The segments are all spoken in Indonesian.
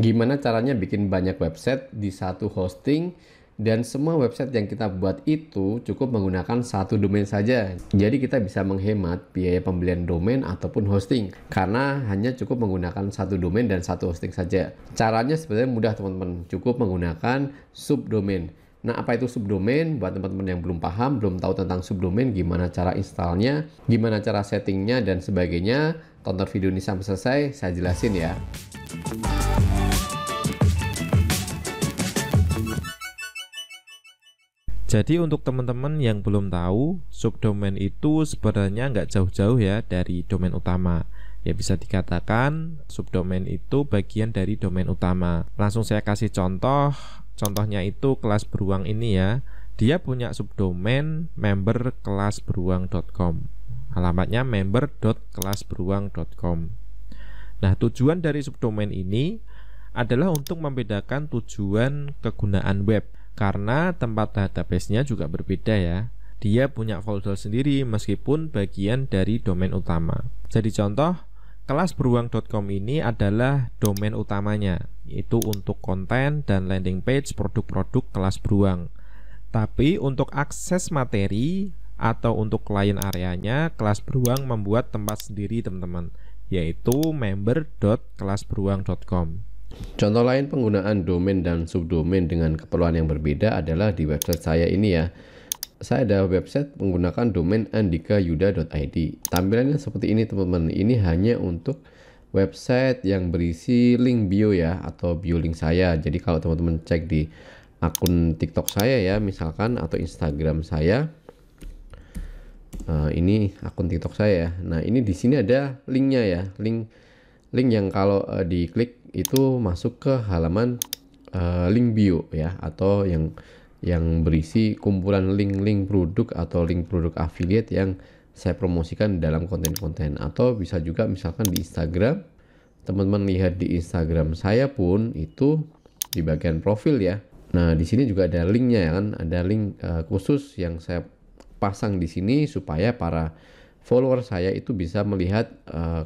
gimana caranya bikin banyak website di satu hosting dan semua website yang kita buat itu cukup menggunakan satu domain saja. Jadi kita bisa menghemat biaya pembelian domain ataupun hosting karena hanya cukup menggunakan satu domain dan satu hosting saja. Caranya sebenarnya mudah teman-teman, cukup menggunakan subdomain. Nah, apa itu subdomain? Buat teman-teman yang belum paham, belum tahu tentang subdomain, gimana cara installnya, gimana cara settingnya, dan sebagainya, tonton video ini sampai selesai, saya jelasin ya. Jadi untuk teman-teman yang belum tahu, subdomain itu sebenarnya nggak jauh-jauh ya dari domain utama. Ya bisa dikatakan subdomain itu bagian dari domain utama. Langsung saya kasih contoh. Contohnya itu kelas beruang ini ya. Dia punya subdomain member kelas beruang.com. Alamatnya member.kelasberuang.com. Nah, tujuan dari subdomain ini adalah untuk membedakan tujuan kegunaan web karena tempat database-nya juga berbeda ya. Dia punya folder sendiri meskipun bagian dari domain utama. Jadi contoh, kelas beruang.com ini adalah domain utamanya, yaitu untuk konten dan landing page produk-produk kelas beruang. Tapi untuk akses materi atau untuk klien areanya, kelas beruang membuat tempat sendiri teman-teman, yaitu member.kelasberuang.com. Contoh lain penggunaan domain dan subdomain dengan keperluan yang berbeda adalah di website saya ini ya. Saya ada website menggunakan domain andikayuda.id. Tampilannya seperti ini teman-teman. Ini hanya untuk website yang berisi link bio ya atau bio link saya. Jadi kalau teman-teman cek di akun TikTok saya ya misalkan atau Instagram saya. Uh, ini akun TikTok saya ya. Nah, ini di sini ada linknya ya, link link yang kalau uh, diklik itu masuk ke halaman uh, link bio ya atau yang yang berisi kumpulan link-link produk atau link produk affiliate yang saya promosikan dalam konten-konten atau bisa juga misalkan di Instagram teman-teman lihat di Instagram saya pun itu di bagian profil ya nah di sini juga ada linknya ya kan ada link uh, khusus yang saya pasang di sini supaya para follower saya itu bisa melihat uh,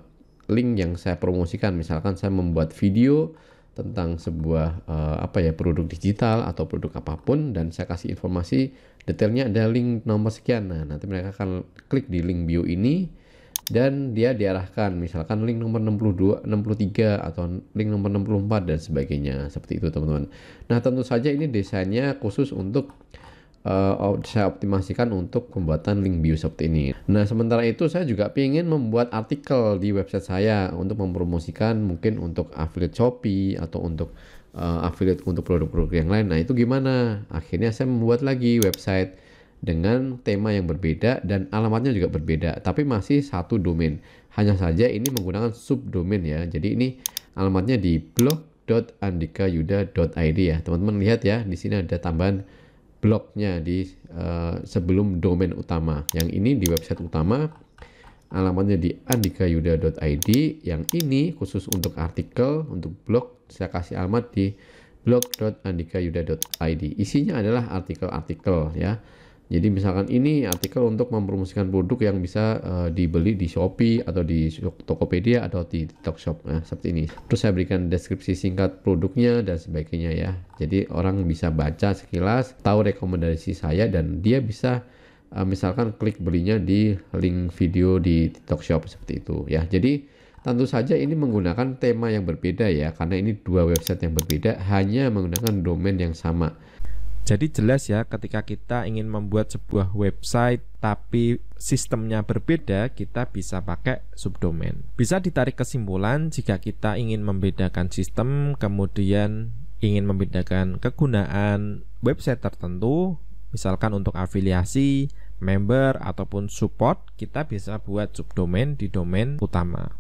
link yang saya promosikan misalkan saya membuat video tentang sebuah uh, apa ya produk digital atau produk apapun dan saya kasih informasi detailnya ada link nomor sekian nah nanti mereka akan klik di link bio ini dan dia diarahkan misalkan link nomor 62, 63 atau link nomor 64 dan sebagainya seperti itu teman-teman. Nah, tentu saja ini desainnya khusus untuk uh, saya optimasikan untuk pembuatan link bio seperti ini. Nah, sementara itu saya juga ingin membuat artikel di website saya untuk mempromosikan mungkin untuk affiliate Shopee atau untuk uh, affiliate untuk produk-produk yang lain. Nah, itu gimana? Akhirnya saya membuat lagi website dengan tema yang berbeda dan alamatnya juga berbeda, tapi masih satu domain. Hanya saja ini menggunakan subdomain ya. Jadi ini alamatnya di blog.andikayuda.id ya. Teman-teman lihat ya, di sini ada tambahan blognya di uh, sebelum domain utama. Yang ini di website utama alamatnya di adikayuda.id, yang ini khusus untuk artikel, untuk blog saya kasih alamat di blog.andikayuda.id. Isinya adalah artikel-artikel ya. Jadi misalkan ini artikel untuk mempromosikan produk yang bisa uh, dibeli di Shopee atau di Tokopedia atau di TikTok Shop nah, seperti ini. Terus saya berikan deskripsi singkat produknya dan sebagainya ya. Jadi orang bisa baca sekilas, tahu rekomendasi saya dan dia bisa uh, misalkan klik belinya di link video di TikTok Shop seperti itu ya. Jadi tentu saja ini menggunakan tema yang berbeda ya karena ini dua website yang berbeda hanya menggunakan domain yang sama. Jadi jelas ya ketika kita ingin membuat sebuah website tapi sistemnya berbeda, kita bisa pakai subdomain. Bisa ditarik kesimpulan jika kita ingin membedakan sistem kemudian ingin membedakan kegunaan website tertentu, misalkan untuk afiliasi, member ataupun support, kita bisa buat subdomain di domain utama.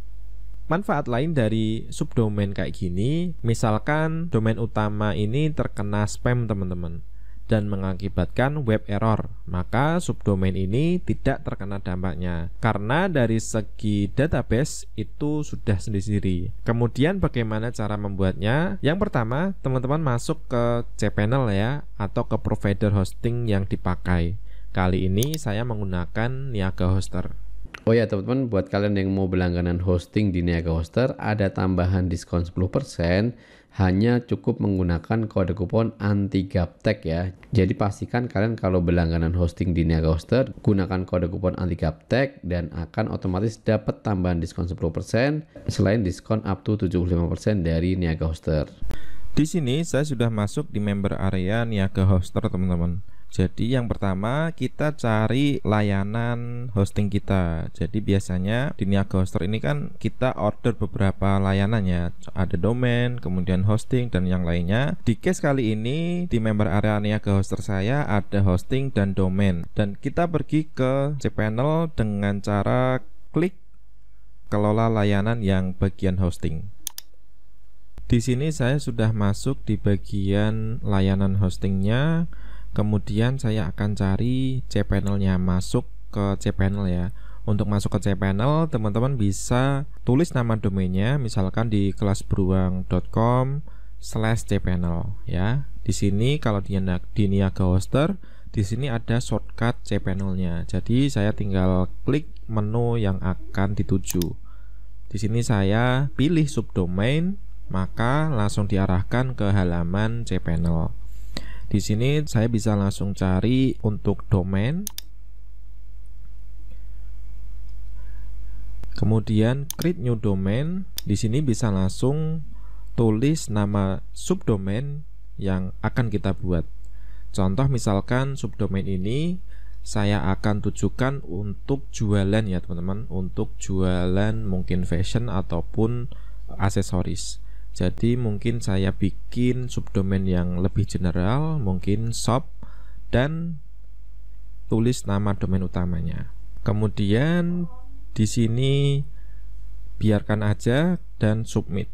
Manfaat lain dari subdomain kayak gini, misalkan domain utama ini terkena spam teman-teman dan mengakibatkan web error, maka subdomain ini tidak terkena dampaknya karena dari segi database itu sudah sendiri. sendiri Kemudian bagaimana cara membuatnya? Yang pertama, teman-teman masuk ke cPanel ya atau ke provider hosting yang dipakai. Kali ini saya menggunakan Niaga Hoster. Oh ya teman-teman, buat kalian yang mau berlangganan hosting di Niaga Hoster ada tambahan diskon 10% hanya cukup menggunakan kode kupon anti gaptek ya. Jadi pastikan kalian kalau berlangganan hosting di NiagaHoster gunakan kode kupon anti gaptek dan akan otomatis dapat tambahan diskon 10% selain diskon up to 75% dari Niaga Hoster. Di sini saya sudah masuk di member area Niaga Hoster teman-teman. Jadi yang pertama kita cari layanan hosting kita. Jadi biasanya di Hoster ini kan kita order beberapa layanan ya. Ada domain, kemudian hosting dan yang lainnya. Di case kali ini di member area Niaga Hoster saya ada hosting dan domain. Dan kita pergi ke cPanel dengan cara klik kelola layanan yang bagian hosting. Di sini saya sudah masuk di bagian layanan hostingnya kemudian saya akan cari cPanelnya masuk ke cPanel ya untuk masuk ke cPanel teman-teman bisa tulis nama domainnya misalkan di kelasberuang.com slash cPanel ya di sini kalau di, di Niaga Hoster di sini ada shortcut cPanelnya jadi saya tinggal klik menu yang akan dituju di sini saya pilih subdomain maka langsung diarahkan ke halaman cPanel di sini saya bisa langsung cari untuk domain. Kemudian create new domain. Di sini bisa langsung tulis nama subdomain yang akan kita buat. Contoh misalkan subdomain ini saya akan tujukan untuk jualan ya teman-teman, untuk jualan mungkin fashion ataupun aksesoris jadi mungkin saya bikin subdomain yang lebih general mungkin shop dan tulis nama domain utamanya kemudian di sini biarkan aja dan submit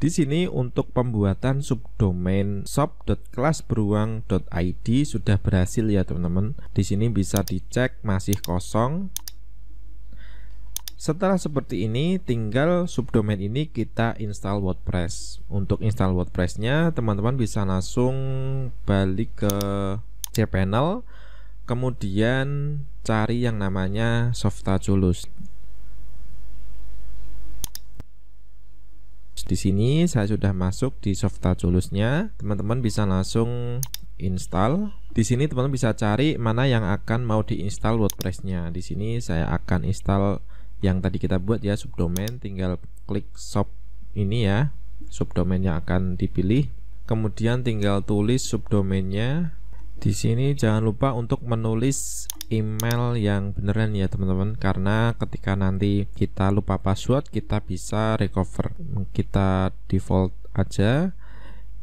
di sini untuk pembuatan subdomain shop.kelasberuang.id sudah berhasil ya teman-teman. Di sini bisa dicek masih kosong setelah seperti ini, tinggal subdomain ini kita install WordPress. Untuk install WordPress-nya, teman-teman bisa langsung balik ke cPanel, kemudian cari yang namanya Softaculus. Di sini saya sudah masuk di Softaculus-nya. Teman-teman bisa langsung install. Di sini teman-teman bisa cari mana yang akan mau diinstal WordPress-nya. Di sini saya akan install yang tadi kita buat ya subdomain tinggal klik shop ini ya subdomain yang akan dipilih kemudian tinggal tulis subdomainnya di sini jangan lupa untuk menulis email yang beneran ya teman-teman karena ketika nanti kita lupa password kita bisa recover kita default aja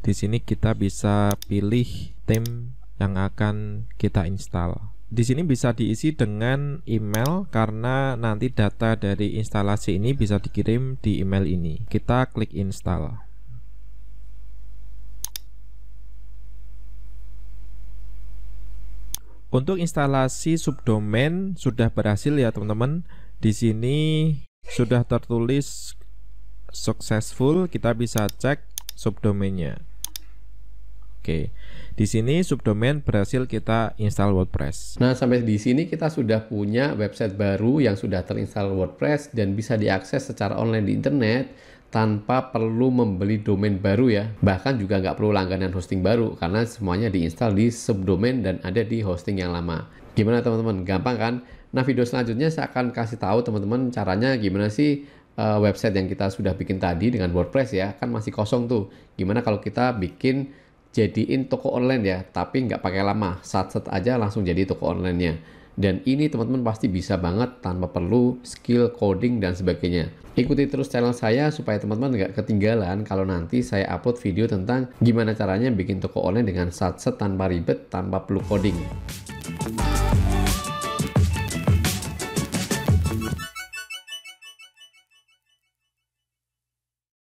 di sini kita bisa pilih tim yang akan kita install di sini bisa diisi dengan email karena nanti data dari instalasi ini bisa dikirim di email ini. Kita klik install. Untuk instalasi subdomain sudah berhasil ya teman-teman. Di sini sudah tertulis successful, kita bisa cek subdomainnya. Oke. Di sini subdomain berhasil kita install WordPress. Nah, sampai di sini kita sudah punya website baru yang sudah terinstall WordPress dan bisa diakses secara online di internet tanpa perlu membeli domain baru ya. Bahkan juga nggak perlu langganan hosting baru karena semuanya diinstal di subdomain dan ada di hosting yang lama. Gimana teman-teman? Gampang kan? Nah, video selanjutnya saya akan kasih tahu teman-teman caranya gimana sih eh, website yang kita sudah bikin tadi dengan WordPress ya. Kan masih kosong tuh. Gimana kalau kita bikin jadiin toko online ya, tapi nggak pakai lama, saat set aja langsung jadi toko online-nya. Dan ini teman-teman pasti bisa banget tanpa perlu skill coding dan sebagainya. Ikuti terus channel saya supaya teman-teman nggak ketinggalan kalau nanti saya upload video tentang gimana caranya bikin toko online dengan saat set tanpa ribet, tanpa perlu coding.